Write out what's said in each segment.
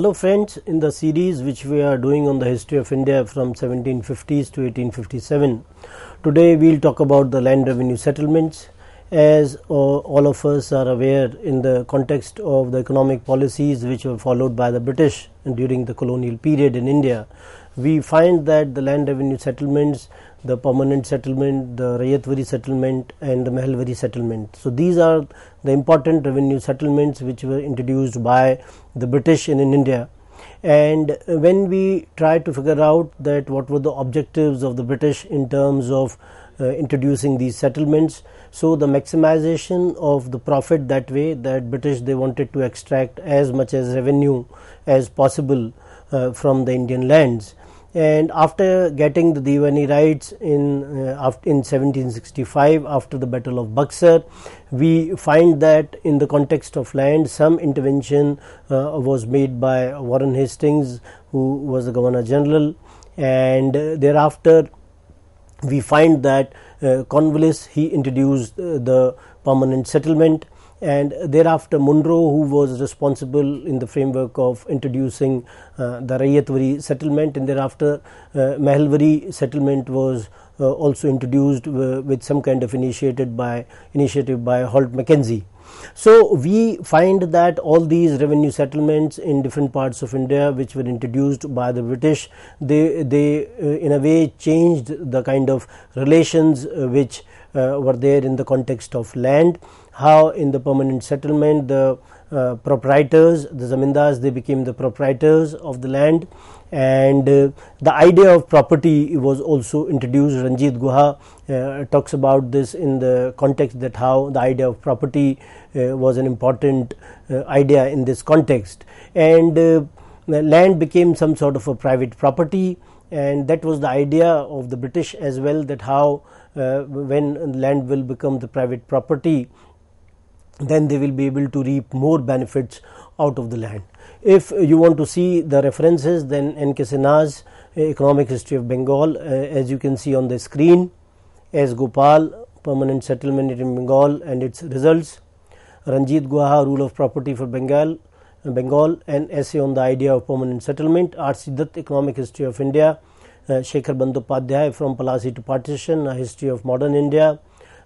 Hello friends, in the series which we are doing on the history of India from 1750s to 1857, today we will talk about the land revenue settlements. As all of us are aware in the context of the economic policies which were followed by the British during the colonial period in India, we find that the land revenue settlements the permanent settlement, the Rayatwari settlement and the Mahalwari settlement. So, these are the important revenue settlements which were introduced by the British in, in India. And when we try to figure out that what were the objectives of the British in terms of uh, introducing these settlements, so the maximization of the profit that way that British they wanted to extract as much as revenue as possible uh, from the Indian lands and after getting the Diwani rights in, uh, in 1765 after the Battle of Buxar, we find that in the context of land some intervention uh, was made by Warren Hastings who was the Governor General and uh, thereafter we find that uh, he introduced uh, the permanent settlement and thereafter Munro who was responsible in the framework of introducing uh, the Rayatwari settlement and thereafter uh, Mahalwari settlement was uh, also introduced uh, with some kind of initiated by initiative by Holt Mackenzie. So, we find that all these revenue settlements in different parts of India which were introduced by the British, they, they uh, in a way changed the kind of relations uh, which uh, were there in the context of land how in the permanent settlement the uh, proprietors, the zamindars, they became the proprietors of the land, and uh, the idea of property was also introduced. Ranjit Guha uh, talks about this in the context that how the idea of property uh, was an important uh, idea in this context, and uh, land became some sort of a private property, and that was the idea of the British as well that how when land will become the private property then they will be able to reap more benefits out of the land. If you want to see the references then N.K. Sinha's eh, Economic History of Bengal uh, as you can see on the screen, as Gopal Permanent Settlement in Bengal and its results, Ranjit Guha Rule of Property for Bengal, Bengal and Essay on the Idea of Permanent Settlement, R. Siddharth Economic History of India, uh, Shekhar Bandopadhyay From Palasi to Partition, A History of Modern India,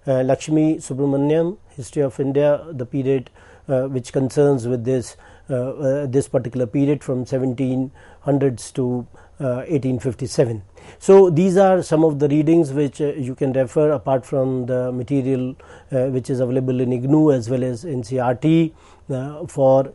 uh, Lakshmi Subramanyam history of India, the period uh, which concerns with this uh, uh, this particular period from 1700s to 1857. So, these are some of the readings which uh, you can refer apart from the material uh, which is available in IGNU as well as in CRT uh, for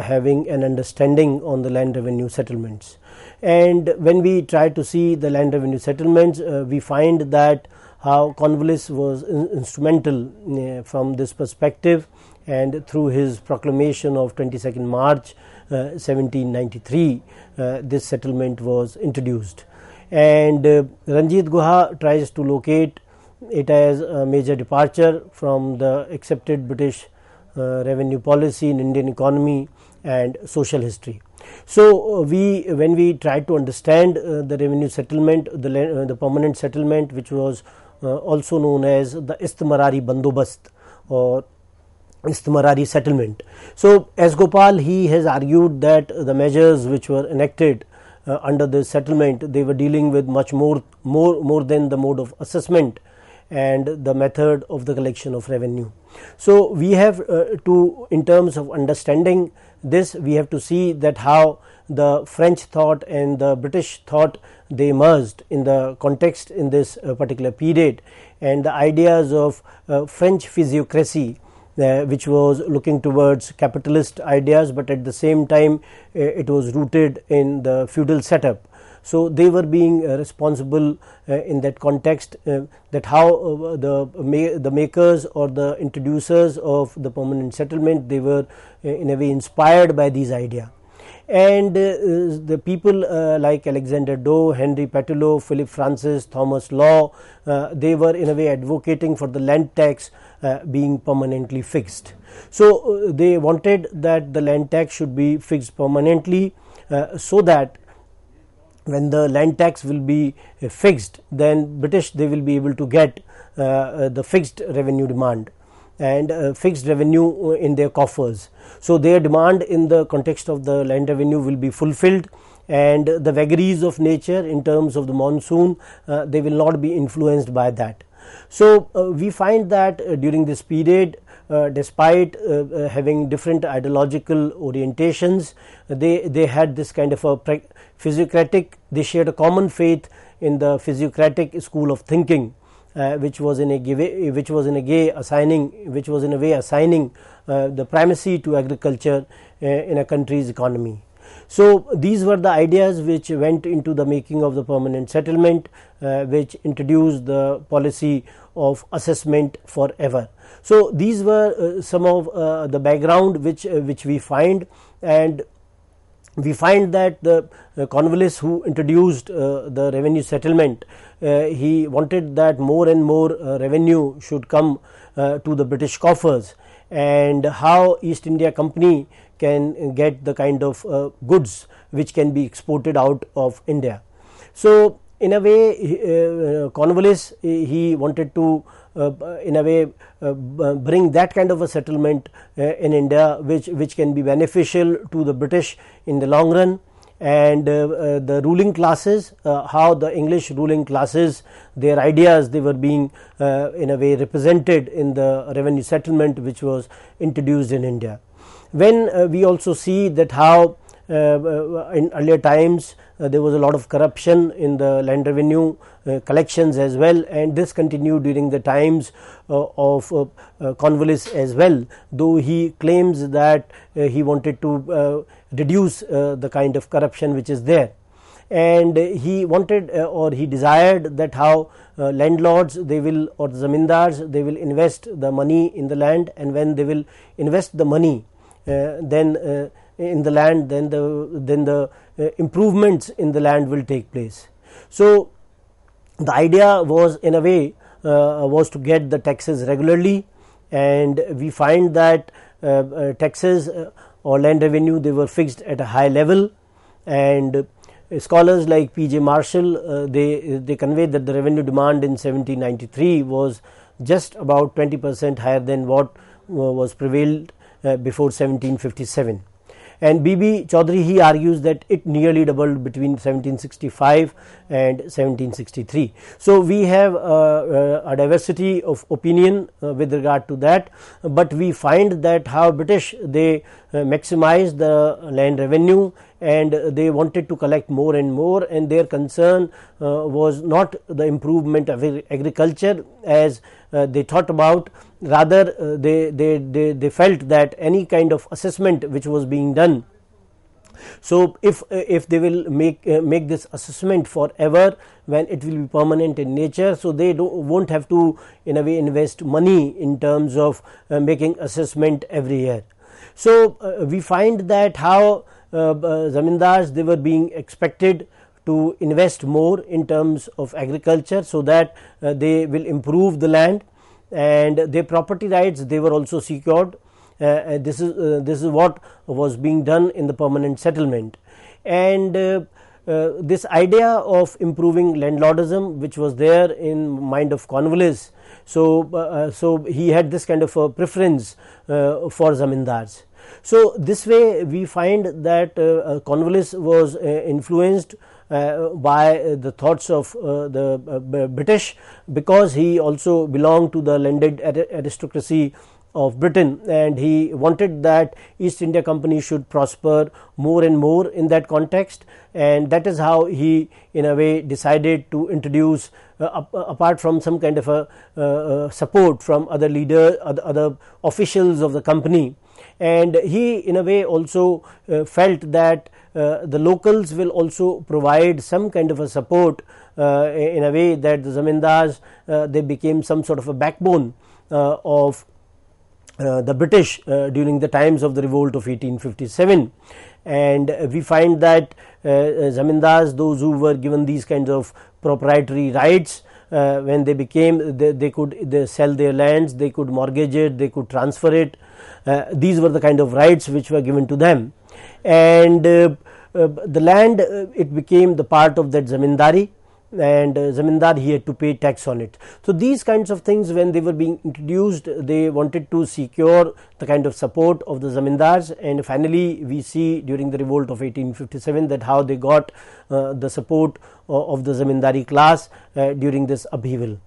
having an understanding on the land revenue settlements. And when we try to see the land revenue settlements, we find that how Cornwallis was in instrumental uh, from this perspective and through his proclamation of 22nd March uh, 1793 uh, this settlement was introduced and uh, Ranjit Guha tries to locate it as a major departure from the accepted British uh, revenue policy in Indian economy and social history. So, uh, we when we try to understand uh, the revenue settlement, the, uh, the permanent settlement which was uh, also known as the Istmarari Bandobast or Istmarari settlement. So, as Gopal he has argued that the measures which were enacted uh, under the settlement they were dealing with much more, more, more than the mode of assessment and the method of the collection of revenue. So, we have uh, to in terms of understanding this we have to see that how the French thought and the British thought they merged in the context in this uh, particular period and the ideas of uh, French physiocracy uh, which was looking towards capitalist ideas, but at the same time uh, it was rooted in the feudal setup. So, they were being uh, responsible uh, in that context that how the, ma the makers or the introducers of the permanent settlement they were in a way inspired by these ideas and uh, the people uh, like Alexander Doe, Henry Petelow, Philip Francis, Thomas Law, uh, they were in a way advocating for the land tax being permanently fixed. So, they wanted that the land tax should be fixed permanently so that when the land tax will be fixed then British they will be able to get the fixed revenue demand and uh, fixed revenue uh, in their coffers. So, their demand in the context of the land revenue will be fulfilled and the vagaries of nature in terms of the monsoon uh, they will not be influenced by that. So, uh, we find that uh, during this period uh, despite uh, having different ideological orientations they, they had this kind of a physiocratic they shared a common faith in the physiocratic school of thinking uh, which was in a which was in a way assigning which was in a way assigning uh, the primacy to agriculture uh, in a country's economy. So, these were the ideas which went into the making of the permanent settlement uh, which introduced the policy of assessment forever. So, these were uh, some of uh, the background which which we find and we find that the uh, who introduced uh, the revenue settlement, uh, he wanted that more and more uh, revenue should come uh, to the British coffers and how East India Company can get the kind of uh, goods which can be exported out of India. So, in a way uh, Cornwallis he wanted to uh, in a way uh, uh, bring that kind of a settlement in India which, which can be beneficial to the British in the long run and uh, uh, the ruling classes uh, how the english ruling classes their ideas they were being in a way represented in the revenue settlement which was introduced in india when we also see that how uh, uh, in earlier times uh, there was a lot of corruption in the land revenue collections as well and this continued during the times of Cornwallis as well though he claims that he wanted to reduce the kind of corruption which is there and he wanted or he desired that how landlords they will or zamindars they will invest the money in the land and when they will invest the money then in the land then the then the uh, improvements in the land will take place. So, the idea was in a way uh, was to get the taxes regularly and we find that uh, taxes or land revenue they were fixed at a high level and scholars like P. J. Marshall uh, they they conveyed that the revenue demand in 1793 was just about 20 percent higher than what uh, was prevailed uh, before 1757 and B.B. Chaudhary he argues that it nearly doubled between 1765 and 1763. So, we have uh, uh, a diversity of opinion uh, with regard to that, but we find that how British they uh, maximize the land revenue and they wanted to collect more and more and their concern uh, was not the improvement of agriculture as uh, they thought about rather uh, they, they, they, they felt that any kind of assessment which was being done so, if if they will make uh, make this assessment forever when it will be permanent in nature. So, they do won't have to in a way invest money in terms of uh, making assessment every year. So, uh, we find that how uh, zamindars they were being expected to invest more in terms of agriculture so that uh, they will improve the land and their property rights they were also secured uh, uh, this is uh, this is what was being done in the permanent settlement and uh, this idea of improving landlordism which was there in mind of Cornwallis so so he had this kind of a preference for zamindars so, this way we find that uh, uh, Cornwallis was uh, influenced uh, by uh, the thoughts of uh, the British because he also belonged to the landed aristocracy of Britain and he wanted that East India Company should prosper more and more in that context and that is how he in a way decided to introduce uh, uh apart from some kind of a uh, uh support from other leaders, other, other, officials of the company and he in a way also uh, felt that uh, the locals will also provide some kind of a support in a way that the zamindars they became some sort of a backbone of uh, the British uh, during the times of the revolt of 1857 and we find that uh, zamindars those who were given these kinds of proprietary rights uh, when they became they, they could they sell their lands they could mortgage it they could transfer it uh, these were the kind of rights which were given to them and uh, the land it became the part of that zamindari and uh, zamindar he had to pay tax on it. So, these kinds of things when they were being introduced they wanted to secure the kind of support of the zamindars and finally, we see during the revolt of 1857 that how they got uh, the support uh, of the zamindari class uh, during this upheaval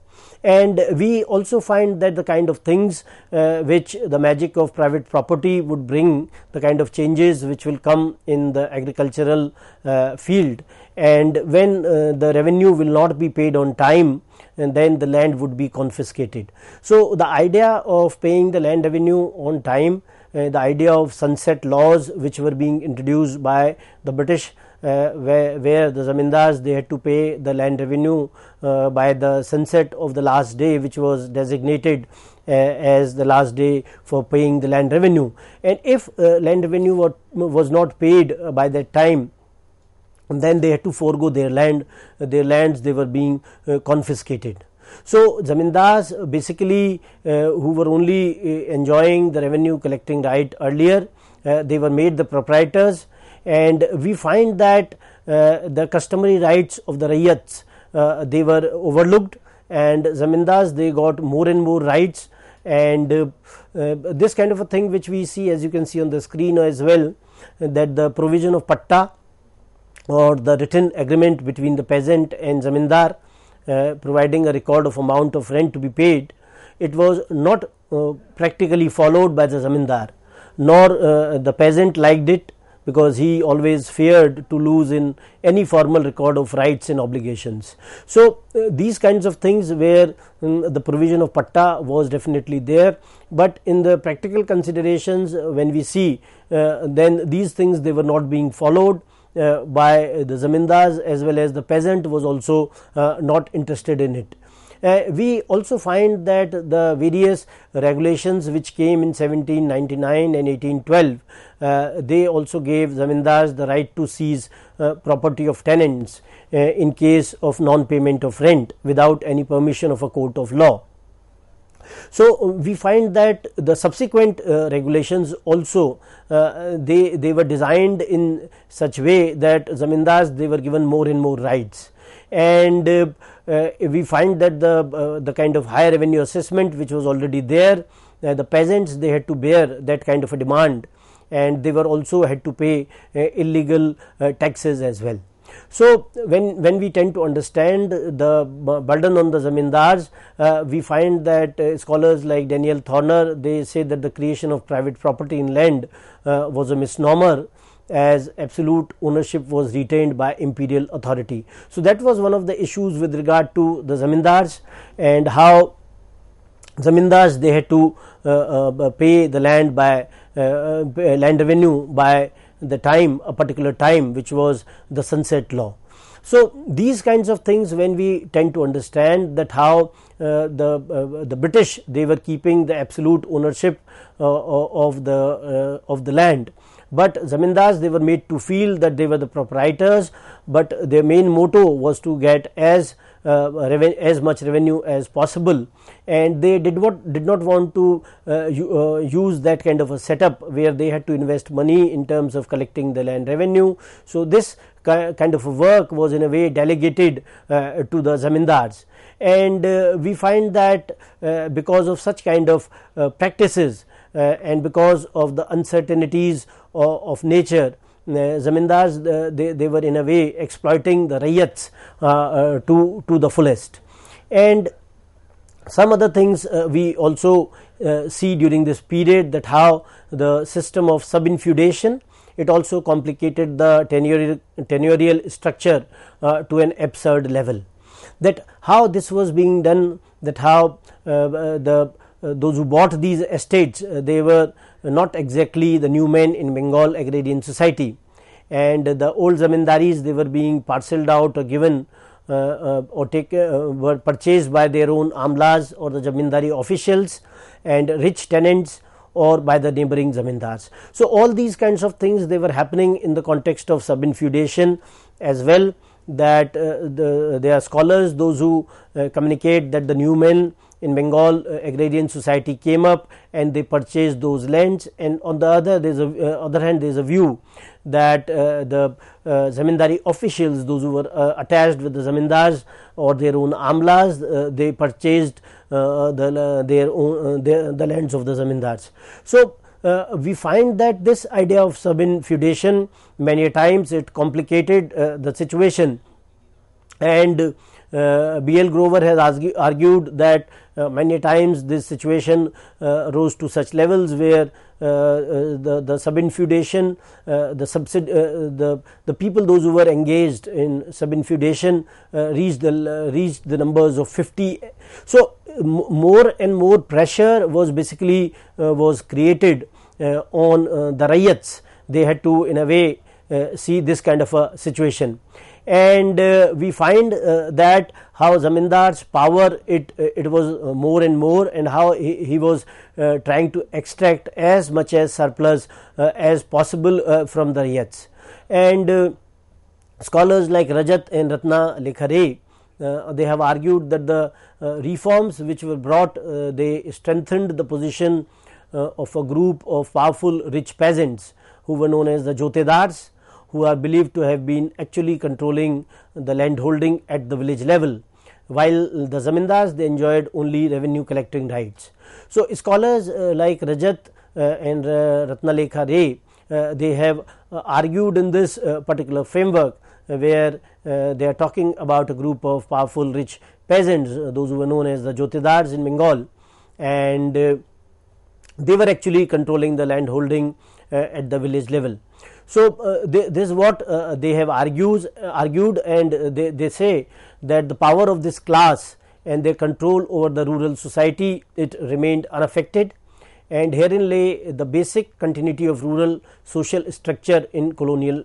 and we also find that the kind of things uh, which the magic of private property would bring the kind of changes which will come in the agricultural uh, field and when uh, the revenue will not be paid on time and then the land would be confiscated. So, the idea of paying the land revenue on time uh, the idea of sunset laws which were being introduced by the British uh, where, where the zamindars they had to pay the land revenue uh, by the sunset of the last day which was designated uh, as the last day for paying the land revenue and if uh, land revenue were, was not paid uh, by that time then they had to forego their land uh, their lands they were being confiscated so, zamindars basically uh, who were only uh, enjoying the revenue collecting right earlier, uh, they were made the proprietors and we find that uh, the customary rights of the rayats uh, they were overlooked and zamindars they got more and more rights and uh, uh, this kind of a thing which we see as you can see on the screen as well that the provision of patta or the written agreement between the peasant and zamindar uh, providing a record of amount of rent to be paid it was not uh, practically followed by the zamindar nor the peasant liked it because he always feared to lose in any formal record of rights and obligations. So, uh, these kinds of things where um, the provision of patta was definitely there, but in the practical considerations uh, when we see uh, then these things they were not being followed. Uh, by the zamindars as well as the peasant was also uh, not interested in it. Uh, we also find that the various regulations which came in 1799 and 1812 uh, they also gave zamindars the right to seize uh, property of tenants uh, in case of non payment of rent without any permission of a court of law. So, we find that the subsequent uh, regulations also uh, they, they were designed in such way that zamindars they were given more and more rights and uh, we find that the, the kind of higher revenue assessment which was already there the peasants they had to bear that kind of a demand and they were also had to pay uh, illegal uh, taxes as well. So, when, when we tend to understand the burden on the zamindars, uh, we find that uh, scholars like Daniel Thorner, they say that the creation of private property in land uh, was a misnomer as absolute ownership was retained by imperial authority. So, that was one of the issues with regard to the zamindars and how zamindars they had to uh, pay the land by uh, uh, land revenue by the time a particular time which was the sunset law. So, these kinds of things when we tend to understand that how uh, the, uh, the British they were keeping the absolute ownership uh, of, the, uh, of the land, but zamindars they were made to feel that they were the proprietors, but their main motto was to get as uh, as much revenue as possible and they did what did not want to uh, uh, use that kind of a setup where they had to invest money in terms of collecting the land revenue. So, this kind of work was in a way delegated uh, to the zamindars and uh, we find that uh, because of such kind of practices and because of the uncertainties of, of nature the zamindars uh, they, they were in a way exploiting the rayats uh, uh, to, to the fullest. And some other things uh, we also uh, see during this period that how the system of subinfeudation it also complicated the tenurial, tenurial structure to an absurd level. That how this was being done that how the those who bought these estates they were not exactly the new men in Bengal agrarian society and the old zamindaris they were being parcelled out or given uh, uh, or take uh, were purchased by their own amlas or the zamindari officials and rich tenants or by the neighboring zamindars. So, all these kinds of things they were happening in the context of subinfeudation as well that uh, the, there are scholars those who uh, communicate that the new men in Bengal uh, agrarian society came up and they purchased those lands and on the other there is a uh, other hand there is a view that uh, the uh, zamindari officials those who were uh, attached with the zamindars or their own amlas uh, they purchased the their own their, the lands of the zamindars. So, uh, we find that this idea of subinfeudation many times it complicated uh, the situation and uh, B. L. Grover has argued that uh, many times this situation uh, rose to such levels where the, the subinfeudation, the, subsid, the, the people those who were engaged in subinfeudation reached, the, reached the numbers of 50. So, more and more pressure was basically was created on the riots they had to in a way see this kind of a situation and uh, we find uh, that how Zamindar's power it uh, it was uh, more and more and how he, he was uh, trying to extract as much as surplus uh, as possible from the riyats and scholars like Rajat and Ratna Likhare they have argued that the reforms which were brought they strengthened the position of a group of powerful rich peasants who were known as the Jotedars who are believed to have been actually controlling the landholding at the village level while the zamindars they enjoyed only revenue collecting rights. So, scholars uh, like Rajat uh, and uh, Ratnalekha Ray uh, they have uh, argued in this uh, particular framework where they are talking about a group of powerful rich peasants those who were known as the Jotedars in Bengal and they were actually controlling the landholding at the village level. So, uh, they, this is what uh, they have argues, uh, argued and they, they say that the power of this class and their control over the rural society it remained unaffected and herein lay the basic continuity of rural social structure in colonial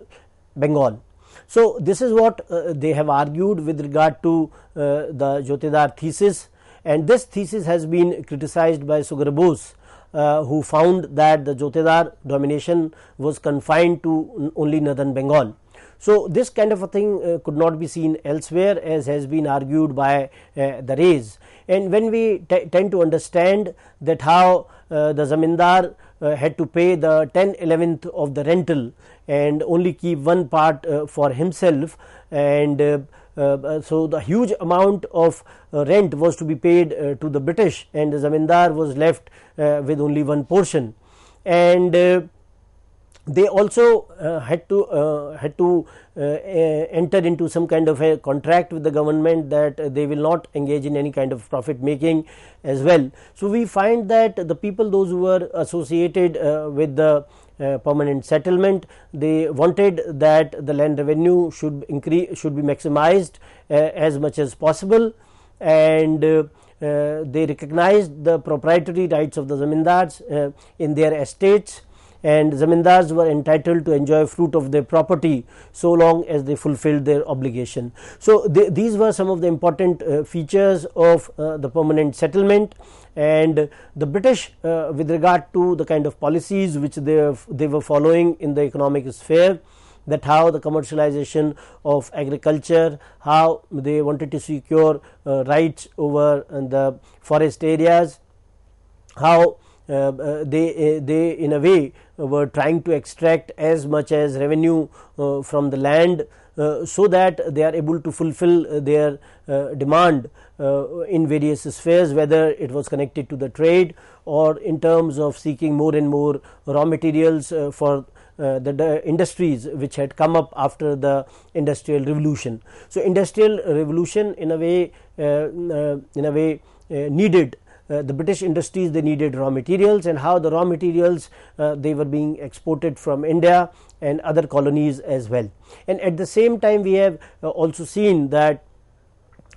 Bengal. So, this is what uh, they have argued with regard to uh, the Jyotidar thesis and this thesis has been criticized by Bose. Uh, who found that the Jotedar domination was confined to only northern Bengal. So, this kind of a thing uh, could not be seen elsewhere as has been argued by uh, the Rays. And when we tend to understand that how uh, the Zamindar uh, had to pay the 10 11th of the rental and only keep one part uh, for himself and uh, uh, so the huge amount of uh, rent was to be paid uh, to the British and the zamindar was left uh, with only one portion and they also uh, had to uh, had to uh, enter into some kind of a contract with the government that they will not engage in any kind of profit making as well. So, we find that the people those who were associated uh, with the uh, permanent settlement they wanted that the land revenue should increase should be maximized uh, as much as possible and they recognized the proprietary rights of the zamindars in their estates and zamindars were entitled to enjoy fruit of their property so long as they fulfilled their obligation. So, they, these were some of the important uh, features of uh, the permanent settlement and the British uh, with regard to the kind of policies which they, they were following in the economic sphere that how the commercialization of agriculture, how they wanted to secure uh, rights over uh, the forest areas, how um, uh, they uh, they in a way were trying to extract as much as revenue uh, from the land so that they are able to fulfill their demand in various spheres whether it was connected to the trade or in terms of seeking more and more raw materials for uh, the, the, industries which had come up after the industrial revolution. So, industrial revolution in a way uh, uh, in a way needed uh, the British industries they needed raw materials and how the raw materials uh, they were being exported from India and other colonies as well. And at the same time we have uh, also seen that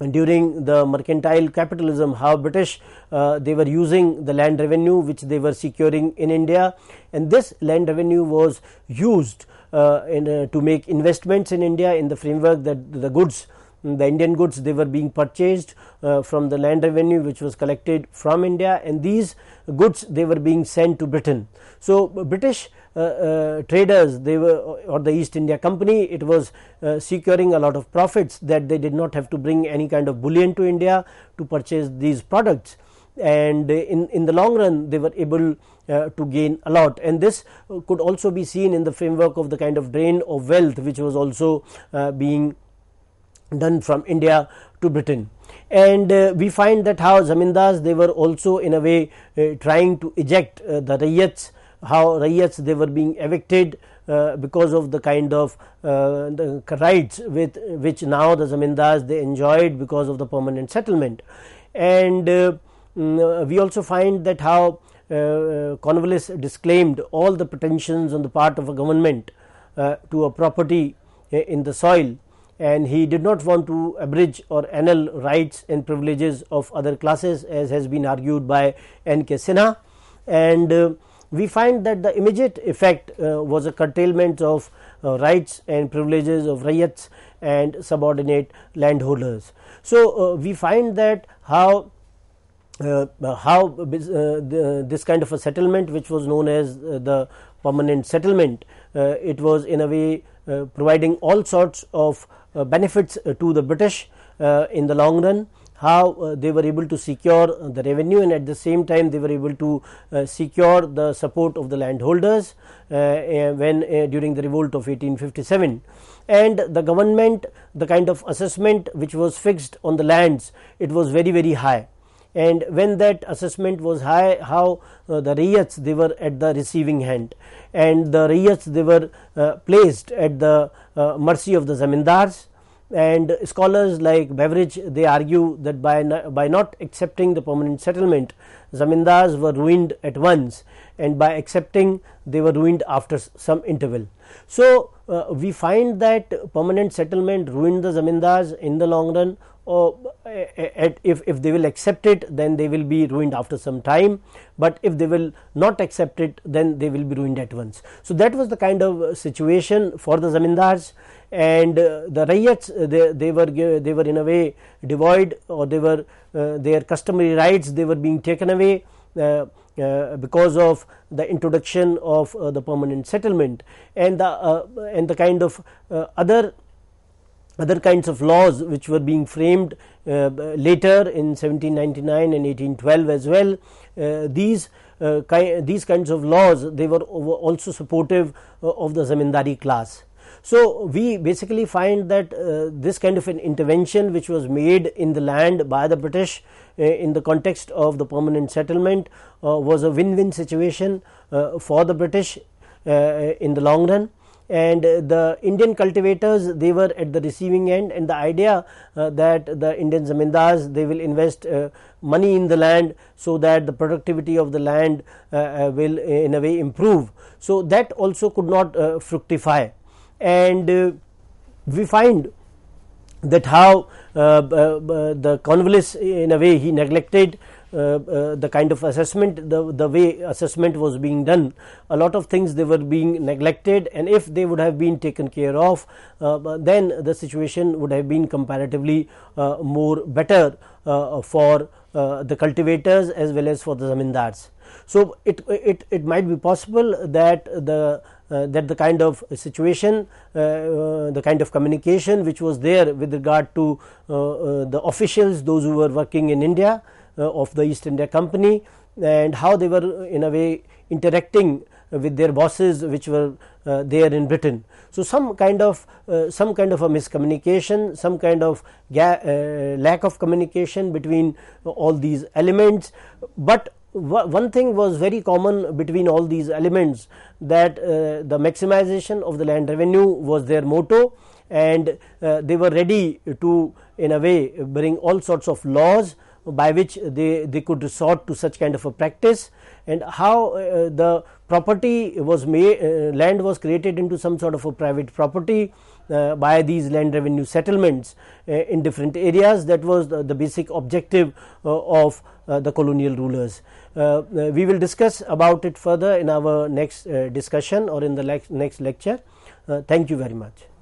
during the mercantile capitalism how British uh, they were using the land revenue which they were securing in India and this land revenue was used uh, in, uh, to make investments in India in the framework that the goods the Indian goods they were being purchased uh, from the land revenue which was collected from India and these goods they were being sent to Britain. So, British uh, uh, traders they were or the East India Company it was uh, securing a lot of profits that they did not have to bring any kind of bullion to India to purchase these products and in, in the long run they were able uh, to gain a lot and this uh, could also be seen in the framework of the kind of drain of wealth which was also uh, being done from India to Britain. And uh, we find that how zamindars they were also in a way uh, trying to eject uh, the rayats, how rayats they were being evicted uh, because of the kind of uh, the rights with which now the zamindars they enjoyed because of the permanent settlement. And uh, mm, we also find that how Cornwallis disclaimed all the pretensions on the part of a government to a property in the soil and he did not want to abridge or annul rights and privileges of other classes as has been argued by N. K. Sinha. And uh, we find that the immediate effect uh, was a curtailment of uh, rights and privileges of rayats and subordinate landholders. So, uh, we find that how uh, how uh, this kind of a settlement which was known as the permanent settlement, it was in a way providing all sorts of uh, benefits uh, to the British uh, in the long run how they were able to secure the revenue and at the same time they were able to secure the support of the landholders when during the revolt of 1857 and the government the kind of assessment which was fixed on the lands it was very very high and when that assessment was high how uh, the riots they were at the receiving hand and the riots they were uh, placed at the uh, mercy of the zamindars and scholars like Beveridge they argue that by, by not accepting the permanent settlement zamindars were ruined at once and by accepting they were ruined after some interval. So, uh, we find that permanent settlement ruined the zamindars in the long run or uh, uh, at, if, if they will accept it then they will be ruined after some time but if they will not accept it then they will be ruined at once. So, that was the kind of uh, situation for the zamindars and uh, the rayats they, they were they were in a way devoid or they were their customary rights they were being taken away uh, uh, because of the introduction of uh, the permanent settlement and the and the kind of other other kinds of laws which were being framed uh, later in 1799 and 1812 as well. Uh, these uh, ki these kinds of laws they were also supportive of the zamindari class. So, we basically find that uh, this kind of an intervention which was made in the land by the British uh, in the context of the permanent settlement uh, was a win win situation uh, for the British uh, in the long run and uh, the Indian cultivators they were at the receiving end and the idea uh, that the Indian zamindars they will invest uh, money in the land so that the productivity of the land uh, will in a way improve. So, that also could not fructify and uh, we find that how uh, uh, the convalescence in a way he neglected uh, uh, the kind of assessment the, the way assessment was being done a lot of things they were being neglected and if they would have been taken care of uh, then the situation would have been comparatively more better for the cultivators as well as for the zamindars. So, it, it, it might be possible that the uh, that the kind of situation, uh, uh, the kind of communication which was there with regard to the officials, those who were working in India uh, of the East India Company and how they were uh, in a way interacting with their bosses which were uh, there in Britain. So, some kind of uh, some kind of a miscommunication, some kind of uh, lack of communication between all these elements, but one thing was very common between all these elements that uh, the maximization of the land revenue was their motto and they were ready to in a way bring all sorts of laws by which they, they could resort to such kind of a practice and how uh, the property was made uh, land was created into some sort of a private property uh, by these land revenue settlements uh, in different areas that was the, the basic objective uh, of uh, the colonial rulers. we will discuss about it further in our next discussion or in the le next lecture. thank you very much.